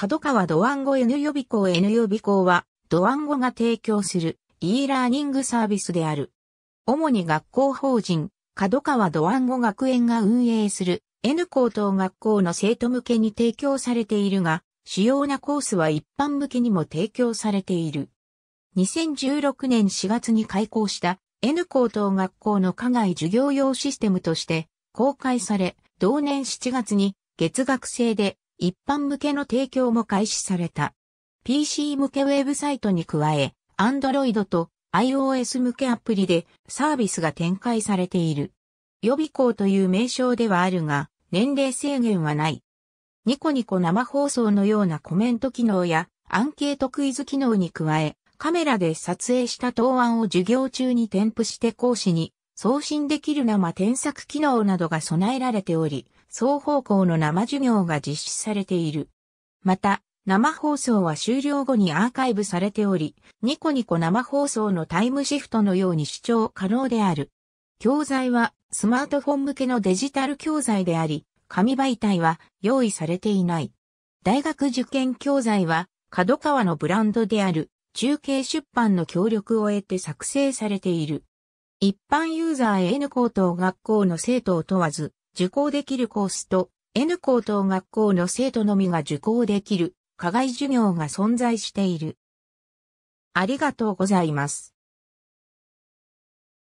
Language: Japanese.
角川ドワンゴ N 予備校 N 予備校は、ドワンゴが提供する e ラーニングサービスである。主に学校法人、角川ドワンゴ学園が運営する N 高等学校の生徒向けに提供されているが、主要なコースは一般向けにも提供されている。2016年4月に開校した N 高等学校の課外授業用システムとして公開され、同年7月に月学制で一般向けの提供も開始された。PC 向けウェブサイトに加え、Android と iOS 向けアプリでサービスが展開されている。予備校という名称ではあるが、年齢制限はない。ニコニコ生放送のようなコメント機能やアンケートクイズ機能に加え、カメラで撮影した答案を授業中に添付して講師に送信できる生添削機能などが備えられており、双方向の生授業が実施されている。また、生放送は終了後にアーカイブされており、ニコニコ生放送のタイムシフトのように視聴可能である。教材はスマートフォン向けのデジタル教材であり、紙媒体は用意されていない。大学受験教材は、角川のブランドである中継出版の協力を得て作成されている。一般ユーザーへ N 高等学校の生徒を問わず、受講できるコースと N 高等学校の生徒のみが受講できる課外授業が存在している。ありがとうございます。